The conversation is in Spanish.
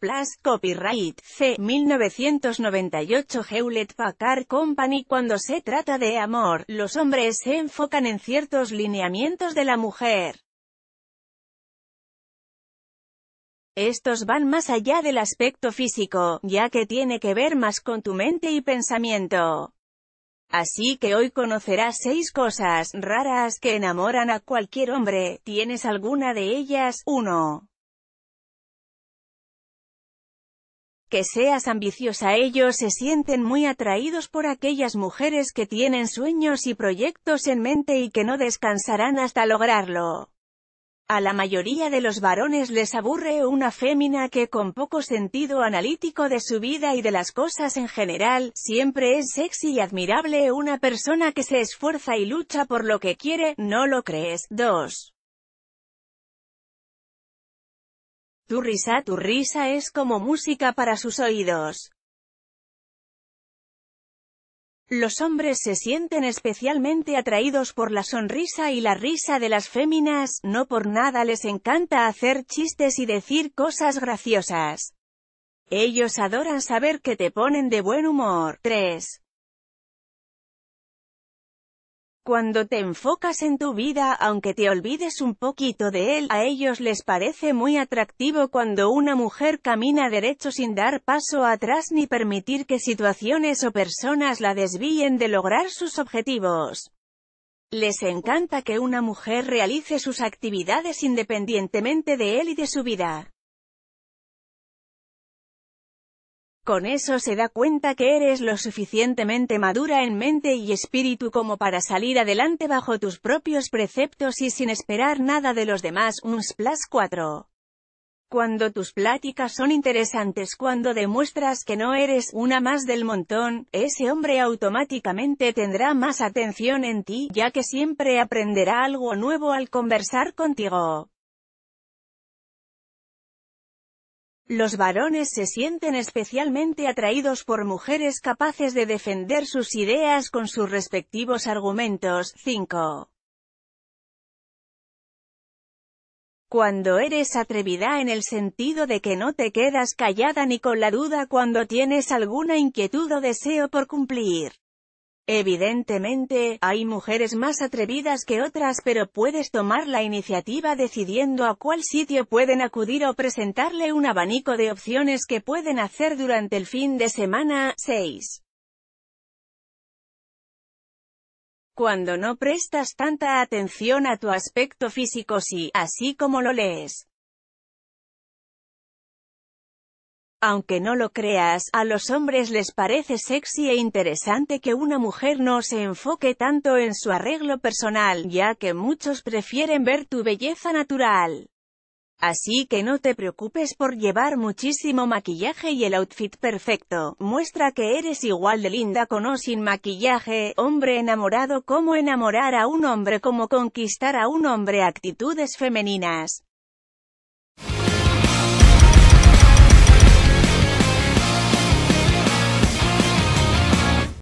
Plus copyright, C. 1998 Hewlett Packard Company Cuando se trata de amor, los hombres se enfocan en ciertos lineamientos de la mujer. Estos van más allá del aspecto físico, ya que tiene que ver más con tu mente y pensamiento. Así que hoy conocerás seis cosas raras que enamoran a cualquier hombre. ¿Tienes alguna de ellas? 1. que seas ambiciosa ellos se sienten muy atraídos por aquellas mujeres que tienen sueños y proyectos en mente y que no descansarán hasta lograrlo. A la mayoría de los varones les aburre una fémina que con poco sentido analítico de su vida y de las cosas en general, siempre es sexy y admirable una persona que se esfuerza y lucha por lo que quiere, ¿no lo crees? 2. Tu risa, tu risa es como música para sus oídos. Los hombres se sienten especialmente atraídos por la sonrisa y la risa de las féminas, no por nada les encanta hacer chistes y decir cosas graciosas. Ellos adoran saber que te ponen de buen humor. 3. Cuando te enfocas en tu vida, aunque te olvides un poquito de él, a ellos les parece muy atractivo cuando una mujer camina derecho sin dar paso atrás ni permitir que situaciones o personas la desvíen de lograr sus objetivos. Les encanta que una mujer realice sus actividades independientemente de él y de su vida. Con eso se da cuenta que eres lo suficientemente madura en mente y espíritu como para salir adelante bajo tus propios preceptos y sin esperar nada de los demás. Un Splash 4. Cuando tus pláticas son interesantes, cuando demuestras que no eres una más del montón, ese hombre automáticamente tendrá más atención en ti, ya que siempre aprenderá algo nuevo al conversar contigo. Los varones se sienten especialmente atraídos por mujeres capaces de defender sus ideas con sus respectivos argumentos. 5. Cuando eres atrevida en el sentido de que no te quedas callada ni con la duda cuando tienes alguna inquietud o deseo por cumplir. Evidentemente, hay mujeres más atrevidas que otras pero puedes tomar la iniciativa decidiendo a cuál sitio pueden acudir o presentarle un abanico de opciones que pueden hacer durante el fin de semana. 6. Cuando no prestas tanta atención a tu aspecto físico si, sí, así como lo lees, Aunque no lo creas, a los hombres les parece sexy e interesante que una mujer no se enfoque tanto en su arreglo personal, ya que muchos prefieren ver tu belleza natural. Así que no te preocupes por llevar muchísimo maquillaje y el outfit perfecto, muestra que eres igual de linda con o sin maquillaje, hombre enamorado como enamorar a un hombre como conquistar a un hombre actitudes femeninas,